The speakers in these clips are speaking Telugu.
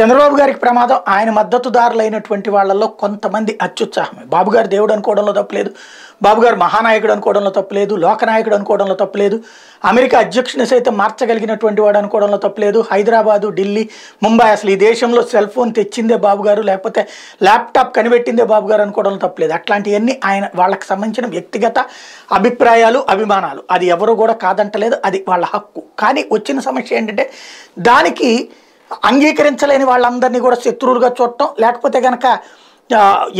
చంద్రబాబు గారికి ప్రమాదం ఆయన మద్దతుదారులైనటువంటి వాళ్ళల్లో కొంతమంది అత్యుత్సాహమే బాబుగారు దేవుడు అనుకోవడంలో తప్పలేదు బాబుగారు మహానాయకుడు అనుకోవడంలో తప్పలేదు లోకనాయకుడు అనుకోవడంలో తప్పలేదు అమెరికా అధ్యక్షుని సైతం మార్చగలిగినటువంటి వాడు అనుకోవడంలో తప్పలేదు హైదరాబాదు ఢిల్లీ ముంబై అసలు ఈ దేశంలో సెల్ ఫోన్ తెచ్చిందే బాబుగారు లేకపోతే ల్యాప్టాప్ కనిపెట్టిందే బాబుగారు అనుకోవడంలో తప్పలేదు అట్లాంటివన్నీ ఆయన వాళ్ళకి సంబంధించిన వ్యక్తిగత అభిప్రాయాలు అభిమానాలు అది ఎవరు కూడా కాదంటలేదు అది వాళ్ళ హక్కు కానీ వచ్చిన సమస్య ఏంటంటే దానికి అంగీకరించలేని వాళ్ళందరినీ కూడా శత్రువులుగా చూడటం లేకపోతే కనుక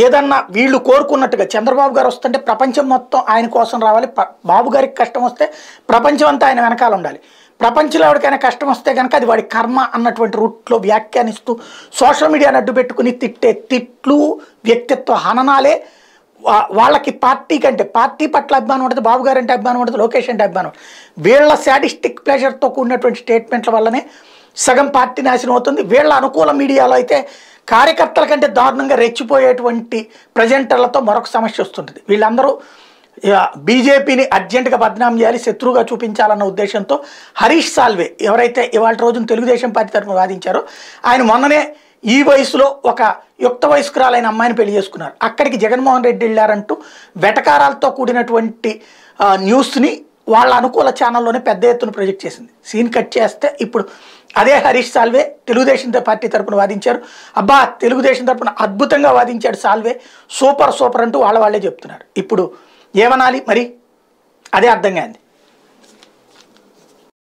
ఏదన్నా వీళ్ళు కోరుకున్నట్టుగా చంద్రబాబు గారు వస్తుంటే ప్రపంచం మొత్తం ఆయన కోసం రావాలి బాబు గారికి కష్టం వస్తే ప్రపంచం అంతా ఆయన వెనకాల ఉండాలి ప్రపంచంలో ఎవరికైనా కష్టం వస్తే కనుక అది వాడి కర్మ అన్నటువంటి రూట్లో వ్యాఖ్యానిస్తూ సోషల్ మీడియాను అడ్డు పెట్టుకుని తిట్టే తిట్లు వ్యక్తిత్వ హననాలే వాళ్ళకి పార్టీ కంటే పార్టీ పట్ల అభిమానం ఉండదు బాబు గారు అంటే అభిమానం ఉండదు లోకేష్ అంటే అభిమానం వీళ్ళ శాడిస్టిక్ ప్లెజర్తో కూడినటువంటి స్టేట్మెంట్ల వల్లనే సగం పార్టీ నాశనం అవుతుంది వీళ్ళ అనుకూల మీడియాలో అయితే కార్యకర్తల కంటే దారుణంగా రెచ్చిపోయేటువంటి ప్రజెంటర్లతో మరొక సమస్య వస్తుంటుంది వీళ్ళందరూ బీజేపీని అర్జెంటుగా బద్నాం చేయాలి శత్రువుగా చూపించాలన్న ఉద్దేశంతో హరీష్ సాల్వే ఎవరైతే ఇవాళ రోజున తెలుగుదేశం పార్టీ తరఫున వాదించారో ఆయన మొన్ననే ఈ వయసులో ఒక యుక్త వయస్కురాలైన అమ్మాయిని పెళ్లి చేసుకున్నారు అక్కడికి జగన్మోహన్ రెడ్డి వెళ్ళారంటూ వెటకారాలతో కూడినటువంటి న్యూస్ని వాళ్ళ అనుకూల ఛానల్లోనే పెద్ద ఎత్తున ప్రొజెక్ట్ చేసింది సీన్ కట్ చేస్తే ఇప్పుడు అదే హరీష్ సాల్వే తెలుగుదేశం పార్టీ తరపున వాదించారు అబ్బా తెలుగుదేశం తరపున అద్భుతంగా వాదించాడు సాల్వే సూపర్ సూపర్ అంటూ వాళ్ళ వాళ్ళే చెప్తున్నారు ఇప్పుడు ఏమనాలి మరి అదే అర్థం కాదు